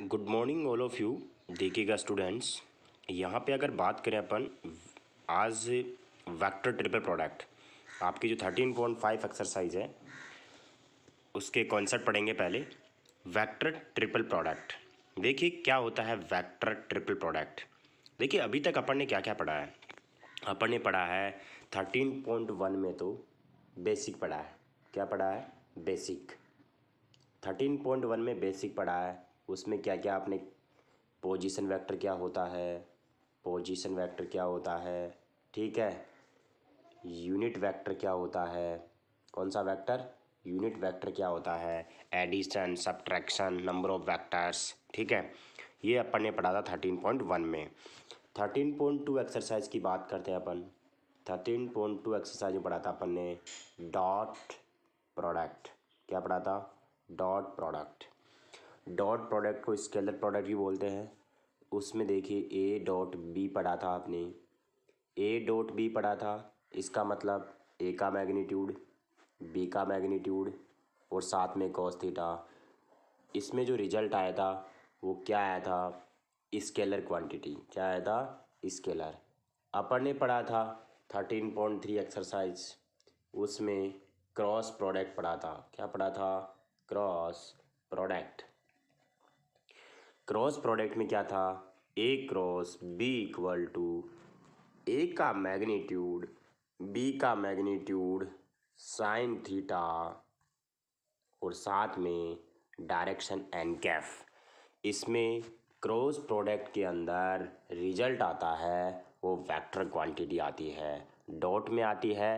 good morning all of you देखिएगा students यहाँ पे अगर बात करें अपन आज वेक्टर ट्रिपल प्रोडक्ट आपकी जो थर्टीन पॉइंट फाइव एक्सरसाइज है उसके कॉन्सेप्ट पढ़ेंगे पहले वेक्टर ट्रिपल प्रोडक्ट देखिए क्या होता है वेक्टर ट्रिपल प्रोडक्ट देखिए अभी तक अपन ने क्या क्या पढ़ा है अपन ने पढ़ा है थर्टीन पॉइंट वन में तो बेसिक पढ़ा है क्या पढ़ा है बेसिक थर्टीन पॉइंट वन में बेसिक पढ़ा है उसमें क्या क्या आपने पोजीशन वेक्टर क्या होता है पोजीशन वेक्टर क्या होता है ठीक है यूनिट वेक्टर क्या होता है कौन सा वेक्टर यूनिट वेक्टर क्या होता है addition subtraction number of vectors ठीक है ये अपन ने पढ़ा था थर्टीन पॉइंट वन में थर्टीन पॉइंट टू एक्सरसाइज की बात करते हैं अपन थर्टीन पॉइंट टू एक्सरसाइज में पढ़ा था अपन ने डॉट प्रोडक्ट क्या पढ़ा था डॉट प्रोडक्ट डॉट प्रोडक्ट को स्केलर प्रोडक्ट भी बोलते हैं उसमें देखिए ए डॉट बी पढ़ा था आपने ए डॉट बी पढ़ा था इसका मतलब ए का मैग्नीट्यूड बी का मैग्नीट्यूड और साथ में कॉस थीटा इसमें जो रिजल्ट आया था वो क्या आया था स्केलर क्वांटिटी क्या आया था स्केलर अपन ने पढ़ा था थर्टीन पॉइंट थ्री एक्सरसाइज उसमें क्रॉस प्रोडक्ट पढ़ा था क्या पढ़ा था क्रॉस प्रोडक्ट क्रॉस प्रोडक्ट में क्या था A cross B equal to A का मैग्नीट्यूड बी का मैग्नीट्यूड साइन थीटा और साथ में डायरेक्शन एन कैफ इसमें क्रॉस प्रोडक्ट के अंदर रिजल्ट आता है वो वेक्टर क्वांटिटी आती है डॉट में आती है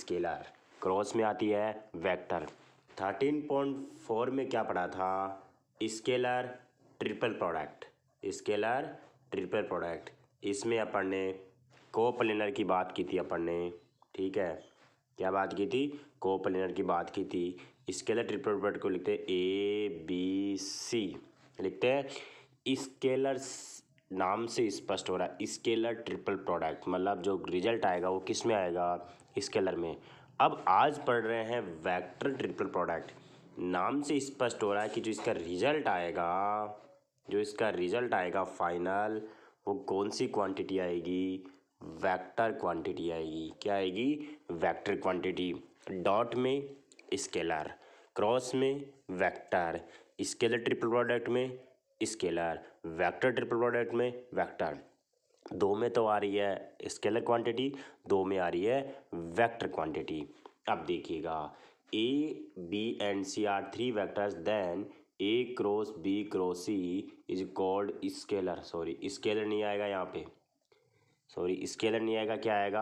स्केलर क्रॉस में आती है वेक्टर थर्टीन पॉइंट फोर में क्या पड़ा था scalar triple product scalar triple product इसमें अपन ने कोपलिनर की बात की थी अपन ने ठीक है क्या बात की थी कोप्लेनर की बात की थी स्केलर ट्रिपल प्रोडक्ट को लिखते हैं ए बी सी लिखते हैं स्केलर नाम से स्पष्ट हो रहा है स्केलर ट्रिपल प्रोडक्ट मतलब जो रिजल्ट आएगा वो किस में आएगा स्केलर में अब आज पढ़ रहे हैं वेक्टर ट्रिपल प्रोडक्ट नाम से स्पष्ट हो रहा है कि जो इसका रिजल्ट आएगा जो इसका रिजल्ट आएगा फाइनल वो कौन सी क्वांटिटी आएगी वेक्टर क्वांटिटी आएगी क्या आएगी वेक्टर क्वांटिटी डॉट में स्केलर क्रॉस में वेक्टर स्केलर ट्रिपल प्रोडक्ट में स्केलर वेक्टर ट्रिपल प्रोडक्ट में वेक्टर दो में तो आ रही है स्केलर क्वांटिटी दो में आ रही है वेक्टर क्वांटिटी अब देखिएगा A B and C are three vectors then A cross B cross C is called scalar sorry scalar नहीं आएगा यहाँ पे सॉरी स्केलर नहीं आएगा क्या आएगा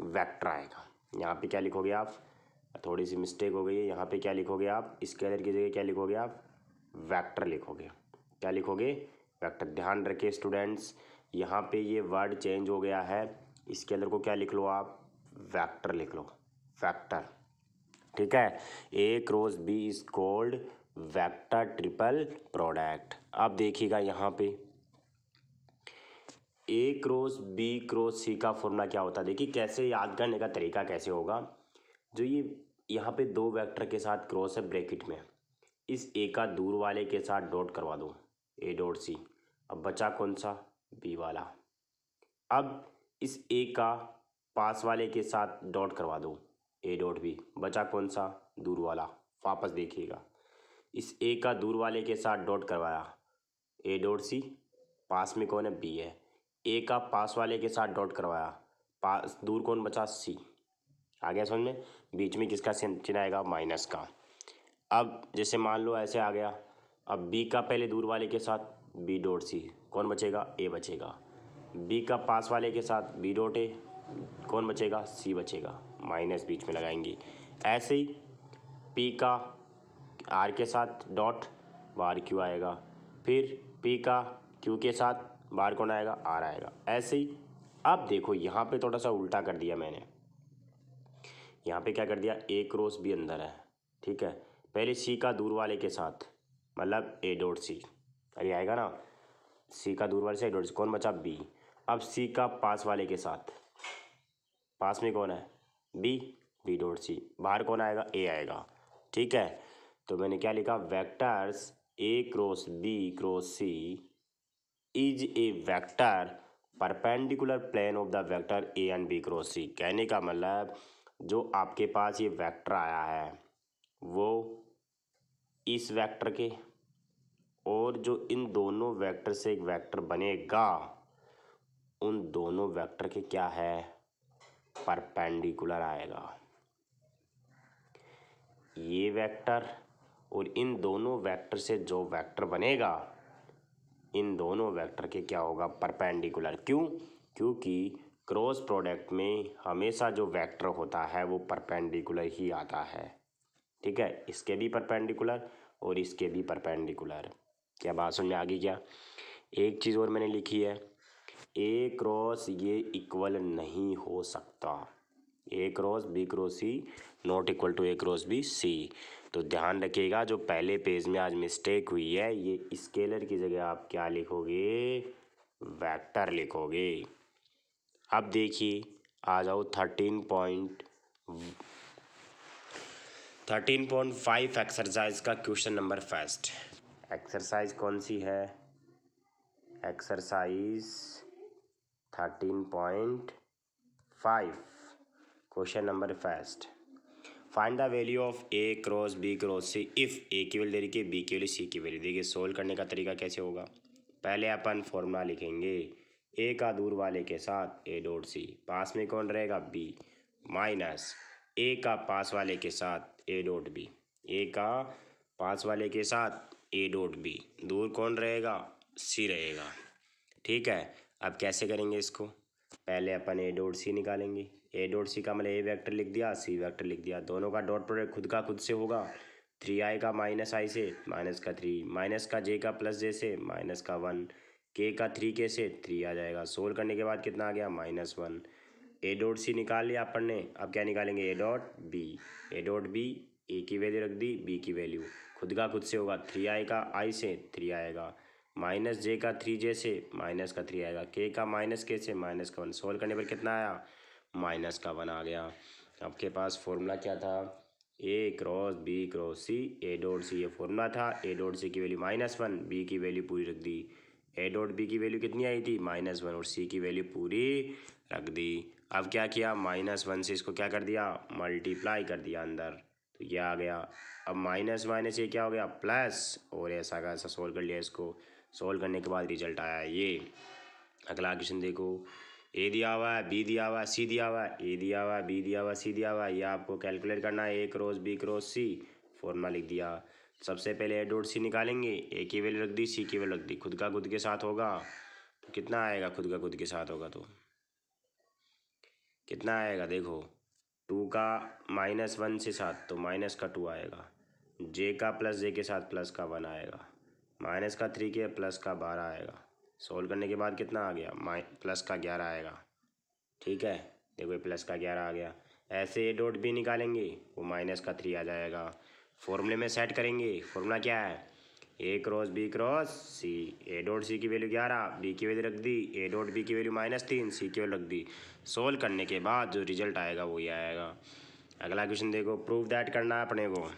वेक्टर आएगा यहाँ पे क्या लिखोगे आप थोड़ी सी मिस्टेक हो गई है यहाँ पे क्या लिखोगे आप स्केलर की जगह क्या लिखोगे आप वेक्टर लिखोगे क्या लिखोगे वेक्टर ध्यान रखिए स्टूडेंट्स यहाँ पे ये वर्ड चेंज हो गया है स्केलर को क्या लिख लो आप वेक्टर लिख लो वेक्टर ठीक है A cross B is called vector triple product अब देखिएगा यहाँ पे A cross B cross C का फॉर्मूला क्या होता है देखिए कैसे याद करने का तरीका कैसे होगा जो ये यहाँ पे दो वेक्टर के साथ क्रॉस है ब्रैकेट में इस ए का दूर वाले के साथ डॉट करवा दो ए डॉट सी अब बचा कौन सा बी वाला अब इस ए का पास वाले के साथ डॉट करवा दो ए डॉट बी बचा कौन सा दूर वाला वापस देखिएगा इस ए का दूर वाले के साथ डॉट करवाया ए डॉट सी पास में कौन है बी है ए का पास वाले के साथ डॉट करवाया पास दूर कौन बचा सी आ गया समझ में बीच में किसका चिन्ह आएगा माइनस का अब जैसे मान लो ऐसे आ गया अब बी का पहले दूर वाले के साथ बी डॉट सी कौन बचेगा ए बचेगा बी का पास वाले के साथ बी डॉट ए कौन बचेगा सी बचेगा माइनस बीच में लगाएंगे ऐसे ही पी का आर के साथ डॉट बार क्यू आएगा फिर पी का क्यू के साथ बार कौन आएगा आर आएगा ऐसे ही अब देखो यहाँ पे थोड़ा सा उल्टा कर दिया मैंने यहाँ पे क्या कर दिया ए क्रॉस भी अंदर है ठीक है पहले सी का दूर वाले के साथ मतलब ए डॉट सी अरे आएगा ना सी का दूर वाले से ए डॉट सी कौन बचा बी अब सी का पास वाले के साथ पास में कौन है बी बी डॉट सी बाहर कौन आएगा ए आएगा ठीक है तो मैंने क्या लिखा vectors A cross B cross C is a vector perpendicular plane of the vector A and B cross C कहने का मतलब जो आपके पास ये वेक्टर आया है वो इस वेक्टर के और जो इन दोनों वेक्टर से एक वेक्टर बनेगा उन दोनों वेक्टर के क्या है परपेंडिकुलर आएगा ये वेक्टर और इन दोनों वेक्टर से जो वेक्टर बनेगा इन दोनों वेक्टर के क्या होगा परपेंडिकुलर क्यों क्योंकि क्रॉस प्रोडक्ट में हमेशा जो वेक्टर होता है वो परपेंडिकुलर ही आता है ठीक है इसके भी परपेंडिकुलर और इसके भी परपेंडिकुलर क्या बात सुन में आ गई क्या एक चीज़ और मैंने लिखी है ए क्रॉस ये इक्वल नहीं हो सकता A cross B cross C not equal to A cross B C तो ध्यान रखिएगा जो पहले पेज में आज मिस्टेक हुई है ये स्केलर की जगह आप क्या लिखोगे वेक्टर लिखोगे अब देखिए आ जाओ thirteen point thirteen point five exercise का क्वेश्चन नंबर फर्स्ट एक्सरसाइज कौन सी है exercise thirteen point five question number first find the value of A cross B cross C if A की वैल्यू दे रखी है बी की वैल्यू सी की value देखिए सोल्व करने का तरीका कैसे होगा पहले अपन फॉर्मूला लिखेंगे ए का दूर वाले के साथ ए डॉट सी पास में कौन रहेगा बी माइनस ए का पास वाले के साथ ए डॉट बी ए का पास वाले के साथ ए डॉट बी दूर कौन रहेगा सी रहेगा ठीक है अब कैसे करेंगे इसको पहले अपन ए डॉट सी निकालेंगे ए डॉट सी का मतलब ए वेक्टर लिख दिया सी वेक्टर लिख दिया दोनों का डॉट प्रोडक्ट खुद का खुद से होगा थ्री आई का माइनस आई से माइनस का थ्री माइनस का जे का प्लस जे से माइनस का वन के का थ्री के से थ्री आ जाएगा सोल्व करने के बाद कितना आ गया minus one A dot C निकाल लिया अपन ने अब क्या निकालेंगे A dot B A dot B A की वैल्यू रख दी बी की वैल्यू खुद का खुद से होगा थ्री आई का आई से थ्री आएगा माइनस जे का थ्री जे से माइनस का थ्री आएगा के का माइनस के से माइनस का वन सोल्व करने पर कितना आया माइनस का वन आ गया आपके पास फॉर्मूला क्या था A cross B cross C A dot C ये फॉर्मूला था ए डॉट सी की वैल्यू माइनस वन बी की वैल्यू पूरी रख दी ए डॉट बी की वैल्यू कितनी आई थी माइनस वन और सी की वैल्यू पूरी रख दी अब क्या किया माइनस वन से इसको क्या कर दिया मल्टीप्लाई कर दिया अंदर तो ये आ गया अब माइनस माइनस ये क्या हो गया प्लस और ऐसा का ऐसा सोल्व कर लिया इसको सोल्व करने के बाद रिजल्ट आया ये अगला क्वेश्चन देखो ए दिया हुआ है बी दिया हुआ है सी दिया हुआ है ए दिया हुआ है बी दिया हुआ है सी दिया हुआ है ये आपको कैलकुलेट करना है A cross B cross C formula लिख दिया सबसे पहले ए डॉट सी निकालेंगे ए की वैल्यू रख दी सी की वैल्यू रख दी खुद का खुद के साथ होगा तो कितना आएगा खुद का खुद के साथ होगा तो कितना आएगा देखो टू का माइनस वन से साथ तो माइनस का टू आएगा जे का प्लस जे के साथ प्लस का वन आएगा माइनस का थ्री के प्लस का बारह आएगा सोल्व करने के बाद कितना आ गया माइ प्लस का ग्यारह आएगा ठीक है देखो प्लस का ग्यारह आ गया ऐसे ए डॉट बी निकालेंगे वो माइनस का थ्री आ जाएगा फॉर्मूले में सेट करेंगे फॉर्मूला क्या है A cross B cross C A dot C की वैल्यू ग्यारह बी की वैल्यू रख दी ए डॉट बी की वैल्यू माइनस तीन सी की वैल्यू रख दी सोल्व करने के बाद जो रिजल्ट आएगा वही आएगा अगला क्वेश्चन देखो प्रूफ दैट करना है अपने को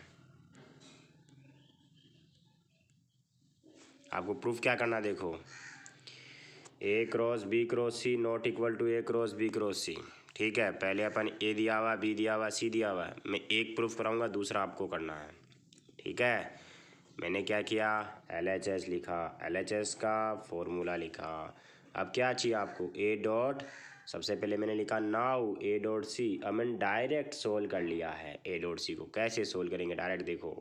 आपको प्रूफ क्या करना देखो A cross B cross C not equal to A cross B cross C ठीक है पहले अपन ए दिया हुआ बी दिया हुआ सी दिया हुआ मैं एक प्रूफ कराऊंगा दूसरा आपको करना है ठीक है मैंने क्या किया एल एच एस लिखा एल एच एस का फॉर्मूला लिखा अब क्या चाहिए आपको ए डॉट सबसे पहले मैंने लिखा नाउ ए डॉट सी अब मैंने डायरेक्ट सोल्व कर लिया है ए डॉट सी को कैसे सोल्व करेंगे डायरेक्ट देखो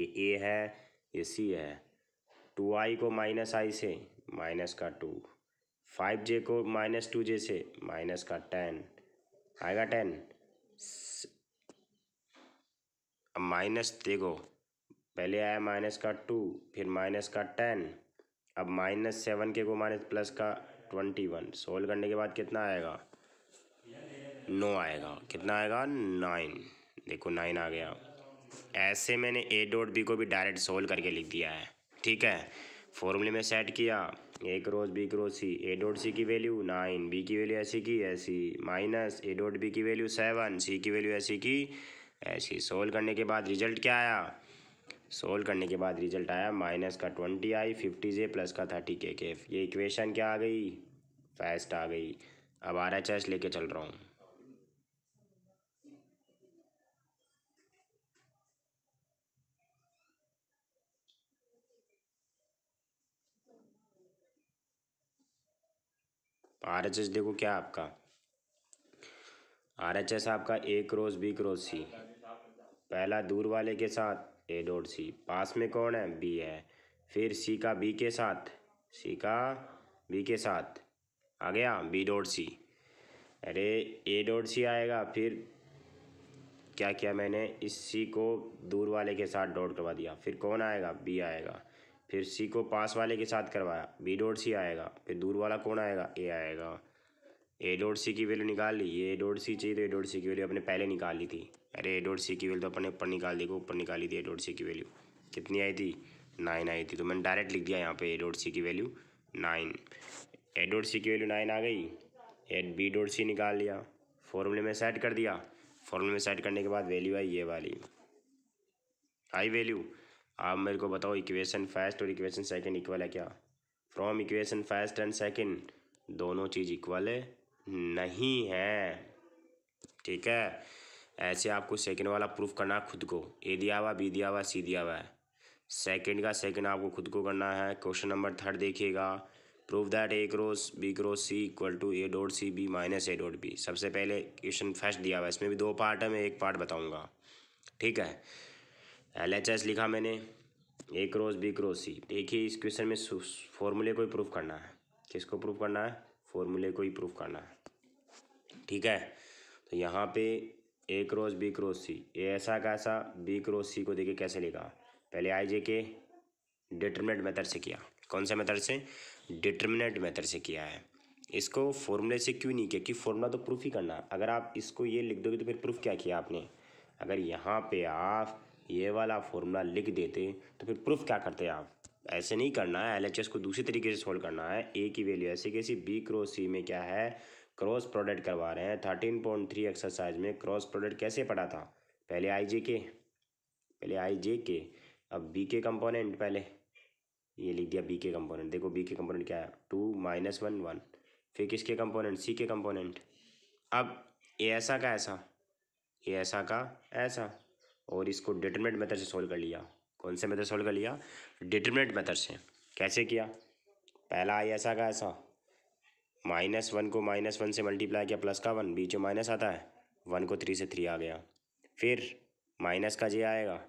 ये ए है ये सी है टू आई को माइनस आई से माइनस का टू फाइव जे को माइनस टू जे से माइनस का टेन आएगा टेन अब माइनस देखो पहले आया माइनस का टू फिर माइनस का टेन अब माइनस सेवन के को माइनस प्लस का ट्वेंटी वन सोल्व करने के बाद कितना आएगा नो आएगा कितना आएगा नाइन देखो नाइन आ गया ऐसे मैंने ए डॉट बी को भी डायरेक्ट सोल्व करके लिख दिया है ठीक है फॉर्मूले में सेट किया A cross B cross C A dot C की वैल्यू नाइन बी की वैल्यू ऐसी की ऐसी माइनस ए डॉट बी की वैल्यू सेवन सी की वैल्यू ऐसी की ऐसी सोल्व करने के बाद रिजल्ट क्या आया सोल्व करने के बाद रिजल्ट आया माइनस का twenty I fifty J plus का थर्टी के के एफ ये इक्वेशन क्या आ गई फर्स्ट आ गई अब आर एच एस लेके चल रहा हूँ आर एच एस देखो क्या आपका आर एच एस आपका A cross B cross C पहला दूर वाले के साथ ए डॉट सी पास में कौन है बी है फिर सी का बी के साथ सी का बी के साथ आ गया बी डॉट सी अरे ए डॉट सी आएगा फिर क्या किया मैंने इस सी को दूर वाले के साथ डॉट करवा दिया फिर कौन आएगा बी आएगा फिर सी को पास वाले के साथ करवाया बी डॉट सी आएगा फिर दूर वाला कौन आएगा ए आएगा ए डॉट सी की वैल्यू निकाल ली ये ए डॉट सी चाहिए तो ए डॉट सी की वैल्यू अपने पहले निकाल ली थी अरे ए डॉट सी की वैल्यू तो अपने ऊपर निकाल दी ऊपर निकाली थी ए डॉट सी की वैल्यू कितनी आई थी नाइन आई थी तो मैंने डायरेक्ट लिख दिया यहाँ पर ए डॉट सी की value nine A dot C की वैल्यू नाइन आ गई एड बी डॉट सी निकाल लिया फॉर्मूले में सेट कर दिया फॉर्मूले में सेट करने के बाद वैल्यू आई ये वाली आई वैल्यू आप मेरे को बताओ इक्वेशन फर्स्ट और इक्वेशन सेकंड इक्वल है क्या from equation first and second दोनों चीज़ इक्वल नहीं है ठीक है ऐसे आपको सेकंड वाला प्रूफ करना खुद को ए दिया हुआ बी दिया हुआ सी दिया हुआ है सेकंड का सेकंड आपको खुद को करना है क्वेश्चन नंबर थर्ड देखिएगा proof that A cross B cross C equal to A dot C B minus A dot B सबसे पहले क्वेश्चन फर्स्ट दिया हुआ है इसमें भी दो पार्ट है मैं एक पार्ट बताऊंगा ठीक है एल एच एस लिखा मैंने A cross B cross C देखिए इस क्वेश्चन में फॉर्मूले को ही प्रूफ करना है किसको प्रूफ करना है फॉर्मूले को ही प्रूफ करना है ठीक है तो यहाँ पे A cross B cross C A ऐसा का ऐसा बी क्रॉस सी को देखिए कैसे लिखा पहले आई जे के डिटर्मिनेट मेथड से किया कौन से मेथड से डिटर्मिनेट मेथड से किया है इसको फॉर्मूले से क्यों नहीं किया कि फॉर्मूला तो प्रूफ ही करना अगर आप इसको ये लिख दोगे तो फिर प्रूफ क्या किया आपने अगर यहाँ पे आप ये वाला फॉर्मूला लिख देते तो फिर प्रूफ क्या करते आप ऐसे नहीं करना है एल को दूसरी तरीके से सोल्व करना है ए की वैल्यू ऐसे कैसी बी क्रॉस सी में क्या है क्रॉस प्रोडक्ट करवा रहे हैं थर्टीन पॉइंट थ्री एक्सरसाइज में क्रॉस प्रोडक्ट कैसे पड़ा था पहले आई जे के पहले आई जे के अब बी के कंपोनेंट पहले ये लिख दिया बी के कंपोनेंट देखो बी के कंपोनेंट क्या है टू माइनस वन वन फिर किसके कंपोनेंट सी के कंपोनेंट अब ए ऐसा का ऐसा ए ऐसा का ऐसा और इसको डिटरमिनेट मेथड से सोल्व कर लिया कौन से मेथड सोल्व कर लिया डिटरमिनेट मेथड से कैसे किया पहला आई ऐसा का ऐसा माइनस वन को माइनस वन से मल्टीप्लाई किया प्लस का वन बीच में माइनस आता है वन को थ्री से थ्री आ गया फिर माइनस का जे आएगा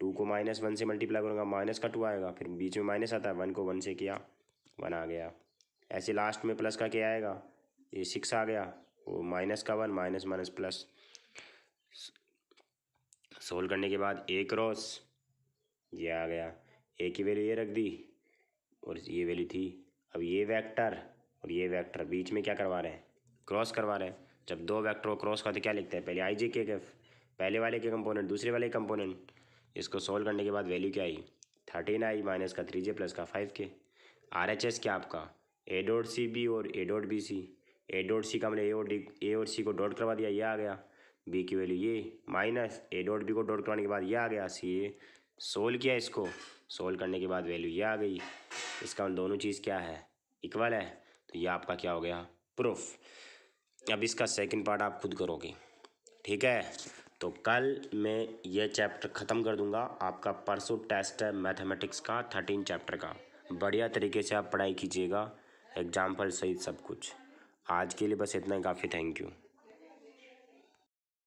टू को माइनस वन से मल्टीप्लाई करूँगा माइनस का टू आएगा फिर बीच में माइनस आता है वन को वन से किया वन आ गया ऐसे लास्ट में प्लस का क्या आएगा ये सिक्स आ गया वो माइनस का one minus minus plus solve करने के बाद ए क्रॉस ये आ गया ए की वैल्यू ये रख दी और ये वैल्यू थी अब ये वेक्टर और ये वेक्टर बीच में क्या करवा रहे हैं क्रॉस करवा रहे हैं जब दो वेक्टर को क्रॉस करते क्या लिखते हैं पहले आई जे के एफ पहले वाले के कंपोनेंट दूसरे वाले के कंपोनेंट इसको सोल्व करने के बाद वैल्यू क्या आई थर्टीन आई माइनस का थ्री जे प्लस का five K R H S क्या आपका ए डॉट सी बी और A dot B C A dot C का हमने ए और डी ए और सी को डॉट करवा दिया ये आ गया बी की वैल्यू ये माइनस ए डॉट बी को डॉट करवाने के बाद ये आ गया सी ए सोल्व किया इसको सोल्व करने के बाद वैल्यू ये आ गई इसका मतलब दोनों चीज़ क्या है इक्वल है तो ये आपका क्या हो गया प्रूफ अब इसका सेकंड पार्ट आप खुद करोगे ठीक है तो कल मैं ये चैप्टर ख़त्म कर दूंगा आपका परसों टेस्ट है मैथमेटिक्स का थर्टीन चैप्टर का बढ़िया तरीके से आप पढ़ाई कीजिएगा एग्जाम्पल सहित सब कुछ आज के लिए बस इतना ही काफ़ी थैंक यू